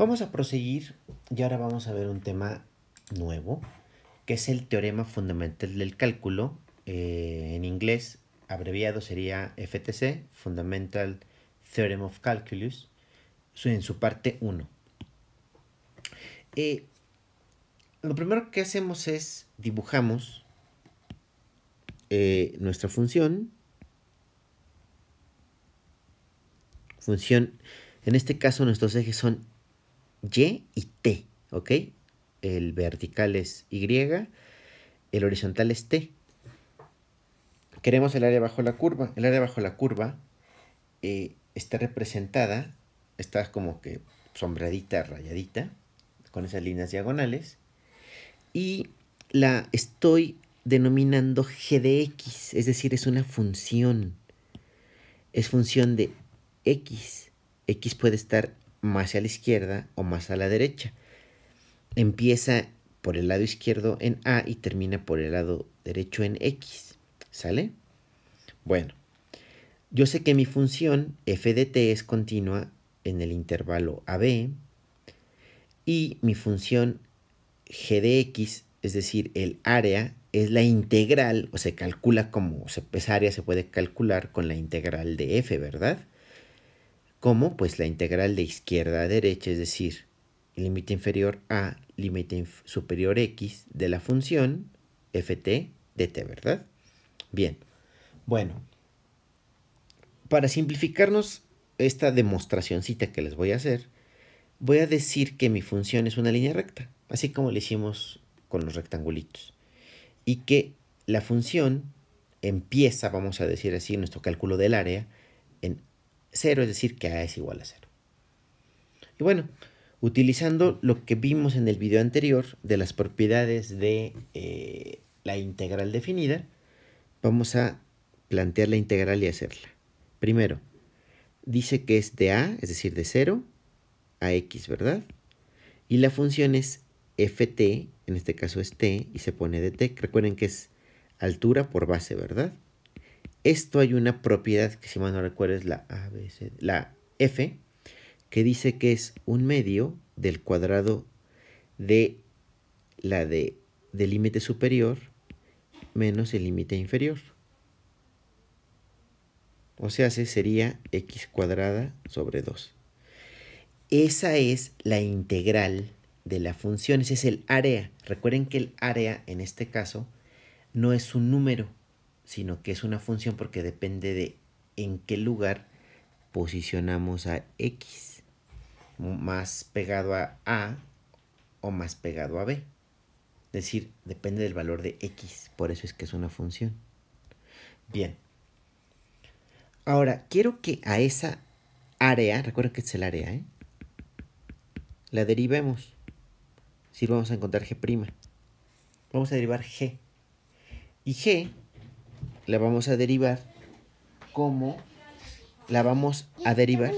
Vamos a proseguir y ahora vamos a ver un tema nuevo, que es el teorema fundamental del cálculo. Eh, en inglés, abreviado sería FTC, Fundamental Theorem of Calculus, en su parte 1. Eh, lo primero que hacemos es dibujamos eh, nuestra función. Función, en este caso nuestros ejes son y y T, ¿ok? El vertical es Y, el horizontal es T. Queremos el área bajo la curva. El área bajo la curva eh, está representada, está como que sombradita, rayadita, con esas líneas diagonales. Y la estoy denominando g de x, es decir, es una función. Es función de x. x puede estar más a la izquierda o más a la derecha. Empieza por el lado izquierdo en A y termina por el lado derecho en X. ¿Sale? Bueno, yo sé que mi función f de t es continua en el intervalo AB y mi función g de x, es decir, el área, es la integral, o se calcula como, se esa área se puede calcular con la integral de f, ¿verdad? ¿Cómo? pues la integral de izquierda a derecha, es decir, límite inferior a límite superior x de la función ft dt, ¿verdad? Bien, bueno, para simplificarnos esta demostracióncita que les voy a hacer, voy a decir que mi función es una línea recta, así como lo hicimos con los rectangulitos, y que la función empieza, vamos a decir así, nuestro cálculo del área en 0, es decir, que A es igual a 0. Y bueno, utilizando lo que vimos en el video anterior de las propiedades de eh, la integral definida, vamos a plantear la integral y hacerla. Primero, dice que es de a, es decir, de 0 a x, ¿verdad? Y la función es ft, en este caso es t, y se pone de t. Recuerden que es altura por base, ¿verdad? Esto hay una propiedad que si mal no recuerdo es la F, que dice que es un medio del cuadrado de la de del límite superior menos el límite inferior. O sea, se sería x cuadrada sobre 2. Esa es la integral de la función, ese es el área. Recuerden que el área en este caso no es un número, sino que es una función porque depende de en qué lugar posicionamos a X, más pegado a A o más pegado a B. Es decir, depende del valor de X, por eso es que es una función. Bien. Ahora, quiero que a esa área, Recuerda que es el área, ¿eh? la derivemos. Si vamos a encontrar G'. Vamos a derivar G. Y G la vamos a derivar como la vamos a derivar.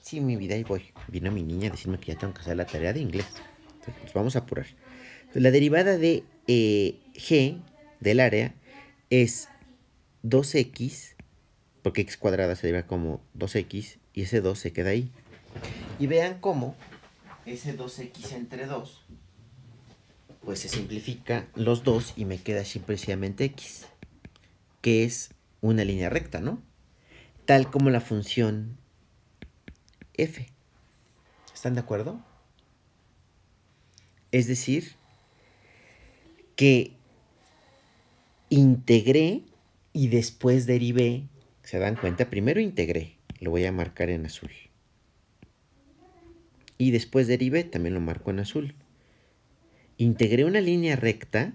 Sí, mi vida, ahí voy. Vino mi niña a decirme que ya tengo que hacer la tarea de inglés. Entonces, nos pues, vamos a apurar. La derivada de eh, g del área es 2x, porque x cuadrada se deriva como 2x, y ese 2 se queda ahí. Y vean cómo ese 2x entre 2 pues se simplifica los dos y me queda simplemente x, que es una línea recta, ¿no? Tal como la función f. ¿Están de acuerdo? Es decir, que integré y después derivé. ¿Se dan cuenta? Primero integré, lo voy a marcar en azul. Y después derivé, también lo marco en azul integré una línea recta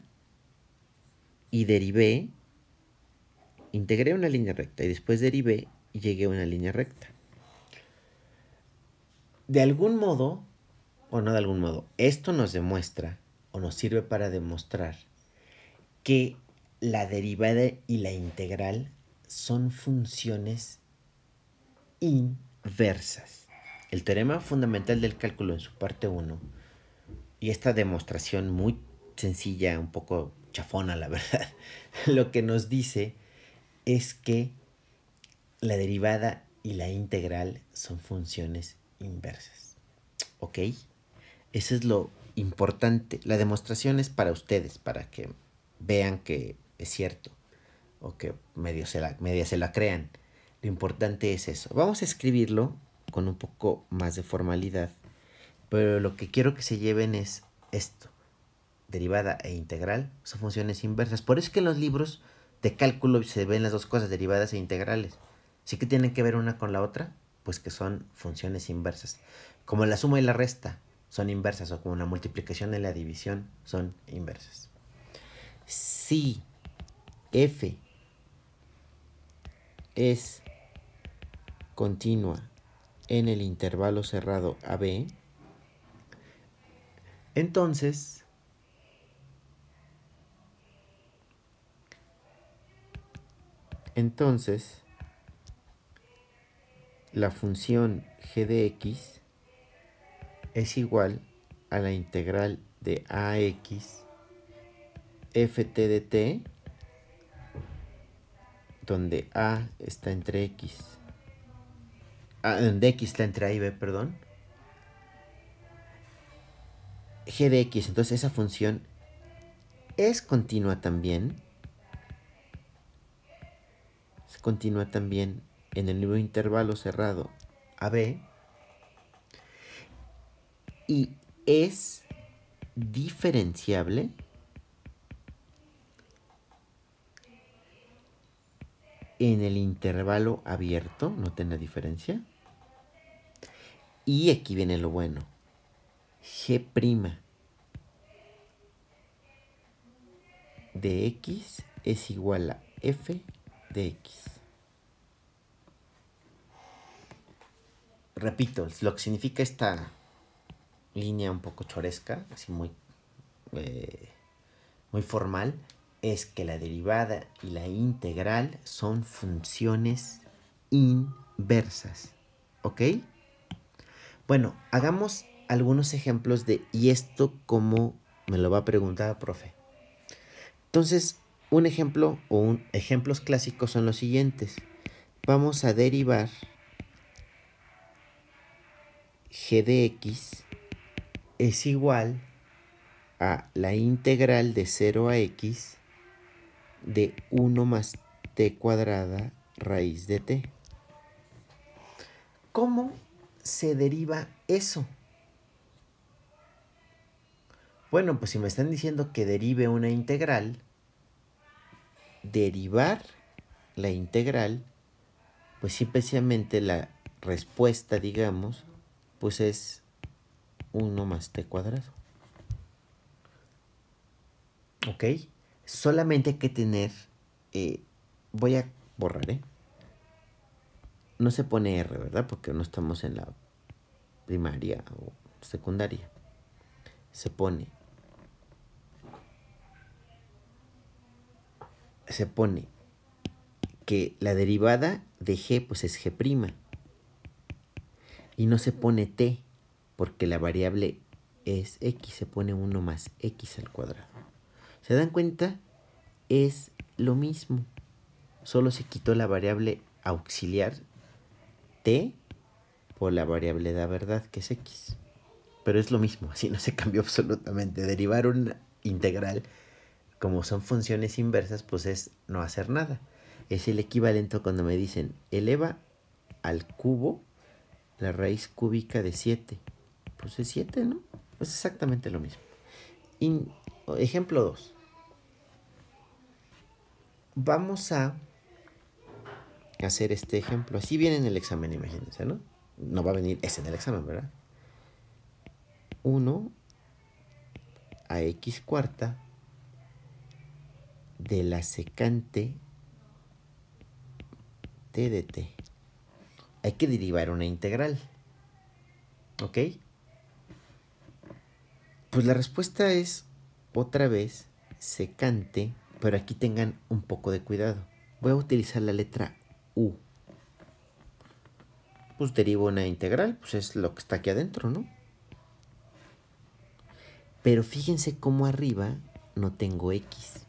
y derivé, integré una línea recta y después derivé y llegué a una línea recta. De algún modo, o no de algún modo, esto nos demuestra o nos sirve para demostrar que la derivada y la integral son funciones inversas. El teorema fundamental del cálculo en su parte 1 y esta demostración muy sencilla, un poco chafona, la verdad, lo que nos dice es que la derivada y la integral son funciones inversas. ¿Ok? Eso es lo importante. La demostración es para ustedes, para que vean que es cierto o que medio se la, media se la crean. Lo importante es eso. Vamos a escribirlo con un poco más de formalidad pero lo que quiero que se lleven es esto, derivada e integral, son funciones inversas. Por eso es que en los libros de cálculo se ven las dos cosas, derivadas e integrales. Sí que tienen que ver una con la otra, pues que son funciones inversas. Como la suma y la resta son inversas, o como la multiplicación y la división son inversas. Si f es continua en el intervalo cerrado a b... Entonces, entonces, la función g de x es igual a la integral de ax ft de t, donde a está entre x, ah, donde x está entre a y b, perdón, g de x, entonces esa función es continua también. Es continua también en el mismo intervalo cerrado AB. Y es diferenciable en el intervalo abierto, noten la diferencia. Y aquí viene lo bueno g' de x es igual a f de x. Repito, lo que significa esta línea un poco choresca, así muy, eh, muy formal, es que la derivada y la integral son funciones inversas. ¿Ok? Bueno, hagamos algunos ejemplos de ¿y esto como me lo va a preguntar, profe? Entonces, un ejemplo o un, ejemplos clásicos son los siguientes. Vamos a derivar g de x es igual a la integral de 0 a x de 1 más t cuadrada raíz de t. ¿Cómo se deriva eso? Bueno, pues si me están diciendo que derive una integral, derivar la integral, pues simplemente la respuesta, digamos, pues es 1 más t cuadrado. ¿Ok? Solamente hay que tener, eh, voy a borrar, ¿eh? No se pone R, ¿verdad? Porque no estamos en la primaria o secundaria. Se pone se pone que la derivada de g pues es g'. Y no se pone t porque la variable es x, se pone 1 más x al cuadrado. ¿Se dan cuenta? Es lo mismo. Solo se quitó la variable auxiliar t por la variable de la verdad que es x. Pero es lo mismo, así no se cambió absolutamente. Derivar una integral como son funciones inversas, pues es no hacer nada. Es el equivalente cuando me dicen eleva al cubo la raíz cúbica de 7. Pues es 7, ¿no? Es exactamente lo mismo. ejemplo 2. Vamos a hacer este ejemplo. Así viene en el examen, imagínense, ¿no? No va a venir ese en el examen, ¿verdad? 1 a x cuarta de la secante t de t. Hay que derivar una integral. ¿Ok? Pues la respuesta es otra vez secante, pero aquí tengan un poco de cuidado. Voy a utilizar la letra U. Pues derivo una integral, pues es lo que está aquí adentro, ¿no? Pero fíjense cómo arriba no tengo X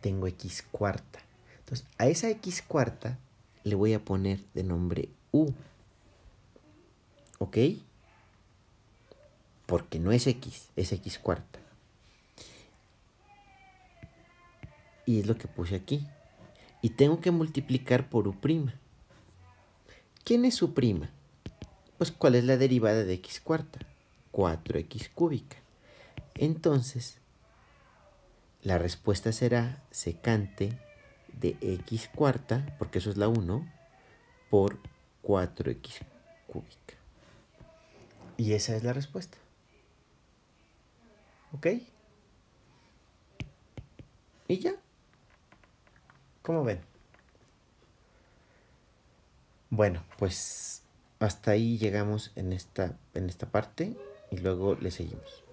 tengo x cuarta. Entonces, a esa x cuarta le voy a poner de nombre u. ¿Ok? Porque no es x, es x cuarta. Y es lo que puse aquí. Y tengo que multiplicar por u'. prima. ¿Quién es u'? Pues, ¿cuál es la derivada de x cuarta? 4x cúbica. Entonces, la respuesta será secante de x cuarta, porque eso es la 1, por 4x cúbica. Y esa es la respuesta. ¿Ok? Y ya. ¿Cómo ven? Bueno, pues hasta ahí llegamos en esta, en esta parte y luego le seguimos.